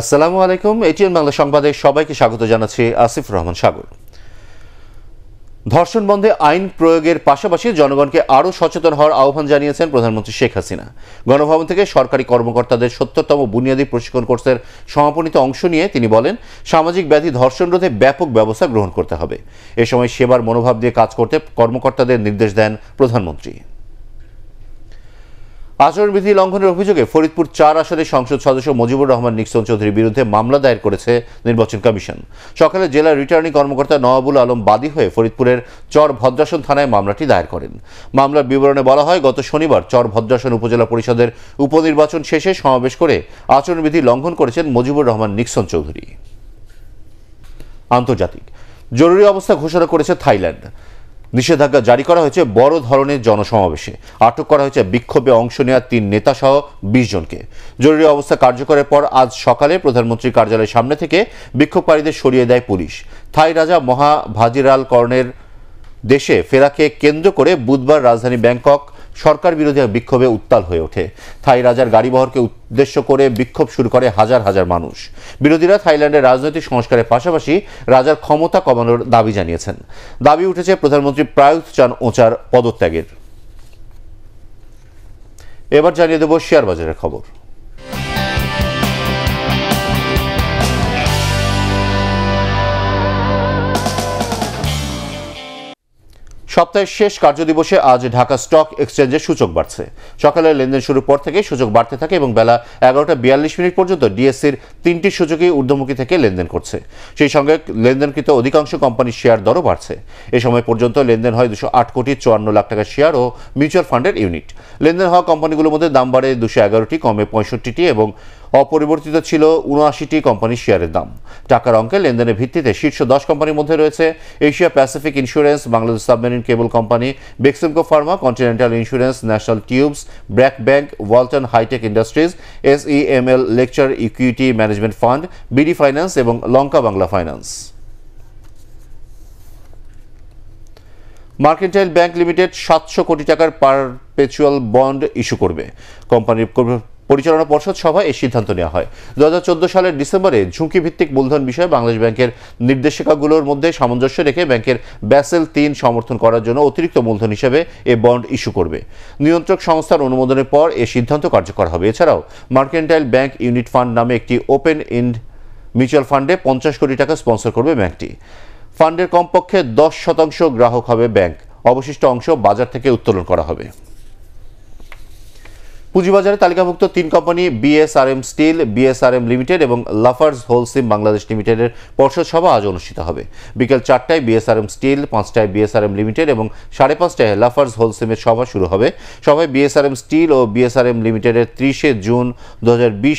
আসসালামু আলাইকুম এটিএন বাংলা সংবাদে সবাইকে স্বাগত জানাচ্ছি আসিফ রহমান সাগর ধর্ষণ বন্ধে আইন প্রয়োগের পাশাপাশি জনগণকে আরও সচেতন হওয়ার আহ্বান জানিয়েছেন প্রধানমন্ত্রী শেখ হাসিনা গণভবন থেকে সরকারি কর্মকর্তাদের সত্তরতম বুনিয়াদী প্রশিক্ষণ কোর্সের সমাপনীতে অংশ নিয়ে তিনি বলেন সামাজিক ব্যাধি ধর্ষণ রোধে ব্যাপক ব্যবস্থা গ্রহণ করতে হবে এ সময় সেবার মনোভাব দিয়ে কাজ করতে কর্মকর্তাদের নির্দেশ দেন প্রধানমন্ত্রী আচরণবিধি লঙ্ঘনের অভিযোগে ফরিদপুর চার আসনে সংসদ সদস্য মুজিবুর রহমান নিক্সন চৌধুরীর বিরুদ্ধে মামলা দায়ের করেছে নির্বাচন কমিশন সকালে জেলা রিটার্নিং কর্মকর্তা নওয়াবুল আলম বাদী হয়ে ফরিদপুরের চর ভদ্রাসন থানায় মামলাটি দায়ের করেন মামলার বিবরণে বলা হয় গত শনিবার চর ভদ্রাসন উপজেলা পরিষদের উপনির্বাচন শেষে সমাবেশ করে আচরণবিধি লঙ্ঘন করেছেন মুজিবুর রহমান নিক্সন চৌধুরী আন্তর্জাতিক জরুরি অবস্থা ঘোষণা করেছে থাইল্যান্ড নিষেধাজ্ঞা জারি করা হয়েছে বড় ধরনের জনসমাবেশে আটক করা হয়েছে বিক্ষোভে অংশ নেওয়া তিন নেতাসহ বিশ জনকে জরুরি অবস্থা কার্যকরের পর আজ সকালে প্রধানমন্ত্রীর কার্যালয়ের সামনে থেকে বিক্ষোভকারীদের সরিয়ে দেয় পুলিশ থাই রাজা মহা ভাজিরাল কর্ণের দেশে ফেরাকে কেন্দ্র করে বুধবার রাজধানী ব্যাংকক সরকার বিরোধী বিক্ষোভে উত্তাল হয়ে ওঠে থাই রাজার গাড়িবহরকে উদ্দেশ্য করে বিক্ষোভ শুরু করে হাজার হাজার মানুষ বিরোধীরা থাইল্যান্ডের রাজনৈতিক সংস্কারের পাশাপাশি রাজার ক্ষমতা কমানোর দাবি জানিয়েছেন দাবি উঠেছে প্রধানমন্ত্রী প্রায়ুত চান ওচার পদত্যাগের এবার জানিয়ে দেব শেয়ার বাজারের খবর সপ্তাহের শেষ কার্যদিবসে আজ ঢাকা স্টক এক্সচেঞ্জের সূচক বাড়ছে সকালে লেনদেন শুরুর পর থেকে সূচক বাড়তে থাকে এবং বেলা এগারোটা বিয়াল্লিশ মিনিট পর্যন্ত ডিএসসির তিনটি সূচকই ঊর্ধ্বমুখী থেকে লেনদেন করছে সেই সঙ্গে লেনদেনকৃত অধিকাংশ কোম্পানির শেয়ার দরও বাড়ছে এ সময় পর্যন্ত লেনদেন হয় দুশো আট কোটি চুয়ান্ন লাখ টাকার শেয়ার ও মিউচুয়াল ফান্ডের ইউনিট লেনদেন হওয়া কোম্পানিগুলোর মধ্যে দাম বাড়ে দুশো এগারোটি কমে পঁয়ষট্টিটি এবং অপরিবর্তিত ছিল উনআশিটি কোম্পানির শেয়ারের দাম টাকার অঙ্কে লেনদেনের ভিত্তিতে শীর্ষ দশ কোম্পানির মধ্যে রয়েছে Asia Pacific insurance Bangladesh submarine cable company Beximco pharma continental insurance national tubes BRAC bank Walton hitech industries SEML lecture equity management fund BD finance এবং Lanka Bangla finance mercantile bank limited সাতশো কোটি টাকার পারপেচুয়াল বন্ড ইস্যু করবে কোম্পানির পরিচালনা পর্ষদ সভায় এই সিদ্ধান্ত নেওয়া হয় দু সালের ডিসেম্বরে ঝুঁকিভিত্তিক মূলধন বিষয়ে বাংলাদেশ ব্যাংকের নির্দেশিকাগুলোর মধ্যে সামঞ্জস্য রেখে ব্যাংকের ব্যাসেল তিন সমর্থন করার জন্য অতিরিক্ত মূলধন হিসেবে এ বন্ড ইস্যু করবে নিয়ন্ত্রক সংস্থার অনুমোদনের পর এ সিদ্ধান্ত কার্যকর হবে এছাড়াও মার্কেন্টাইল ব্যাংক ইউনিট ফান্ড নামে একটি ওপেন ইন্ড মিউচুয়াল ফান্ডে পঞ্চাশ কোটি টাকা স্পন্সর করবে ব্যাংকটি ফান্ডের কমপক্ষে দশ শতাংশ গ্রাহক হবে ব্যাংক অবশিষ্ট অংশ বাজার থেকে উত্তোলন করা হবে পুঁজিবাজারে তালিকাভুক্ত তিন company BSRM steel BSRM limited এবং লাফার্স হোলসিম বাংলাদেশ লিমিটেডের পর্ষদ সভা আজ অনুষ্ঠিত হবে বিকেল চারটায় বিএসআরএম স্টিল পাঁচটায় বিএসআরএম লিমিটেড এবং সাড়ে পাঁচটায় লাফার্স হোলসিমের সভা শুরু হবে সভায় বিএসআরএম স্টিল ও বিএসআরএম লিমিটেডের ত্রিশে জুন দু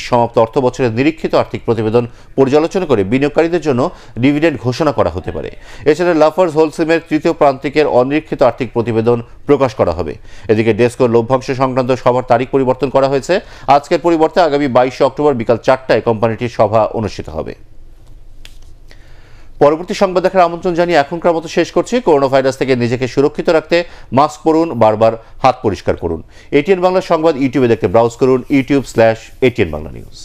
সমাপ্ত অর্থ বছরের নিরীক্ষিত আর্থিক প্রতিবেদন পর্যালোচনা করে বিনিয়োগকারীদের জন্য ডিভিডেন্ড ঘোষণা করা হতে পারে এছাড়া লাফার্স হোলসিমের তৃতীয় প্রান্তিকের অনিরীক্ষিত আর্থিক প্রতিবেদন প্রকাশ করা হবে এদিকে ডেস্কোর লভ্যাংশ সংক্রান্ত সভার তারিখ পরিবর্তন করা হয়েছে আজকের পরিবর্তে আগামী বাইশে অক্টোবর বিকাল চারটায় কোম্পানিটির সভা অনুষ্ঠিত হবে পরবর্তী সংবাদ দেখার আমন্ত্রণ জানিয়ে এখনকার মতো শেষ করছি করোনা ভাইরাস থেকে নিজেকে সুরক্ষিত রাখতে মাস্ক পরুন বারবার হাত পরিষ্কার করুন এটিএন বাংলা সংবাদ ইউটিউবে দেখতে ব্রাউজ করুন YouTube slash ATN Bangla news